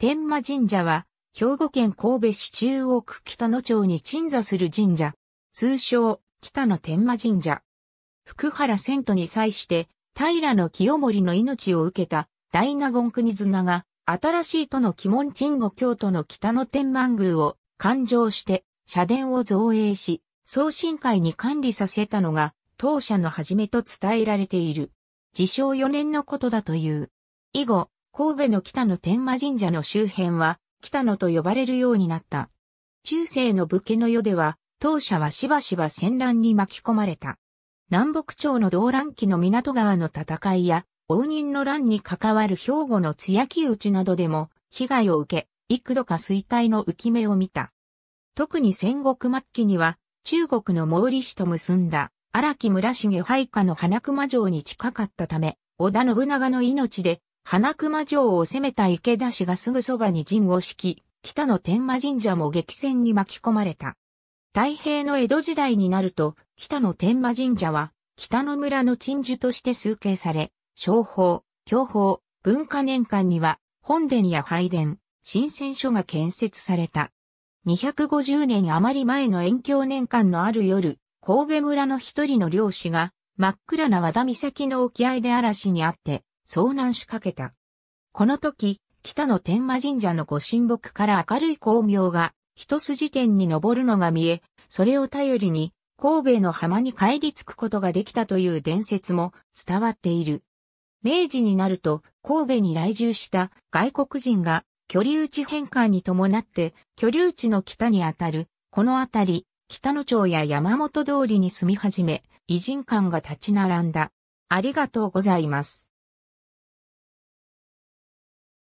天満神社は、兵庫県神戸市中央区北野町に鎮座する神社。通称、北野天満神社。福原遷都に際して、平清盛の命を受けた大納言国綱が、新しい都の鬼門鎮護京都の北野天満宮を勘定して、社殿を造営し、送信会に管理させたのが、当社の始めと伝えられている。自称4年のことだという。以後、神戸の北野天満神社の周辺は、北野と呼ばれるようになった。中世の武家の世では、当社はしばしば戦乱に巻き込まれた。南北朝の動乱期の港川の戦いや、応仁の乱に関わる兵庫の津焼ちなどでも、被害を受け、幾度か衰退の浮き目を見た。特に戦国末期には、中国の毛利氏と結んだ、荒木村重配下の花熊城に近かったため、織田信長の命で花熊城を攻めた池田氏がすぐそばに陣を敷き、北の天満神社も激戦に巻き込まれた。太平の江戸時代になると、北の天満神社は、北の村の鎮守として崇敬され、商法、教法、文化年間には、本殿や拝殿、新鮮所が建設された。250年余り前の遠境年間のある夜、神戸村の一人の漁師が、真っ暗な和田岬の沖合で嵐にあって、遭難しかけた。この時、北の天満神社の御神木から明るい光明が一筋点に昇るのが見え、それを頼りに神戸の浜に帰り着くことができたという伝説も伝わっている。明治になると神戸に来住した外国人が居留地変換に伴って居留地の北にあたる、この辺り、北野町や山本通りに住み始め、偉人館が立ち並んだ。ありがとうございます。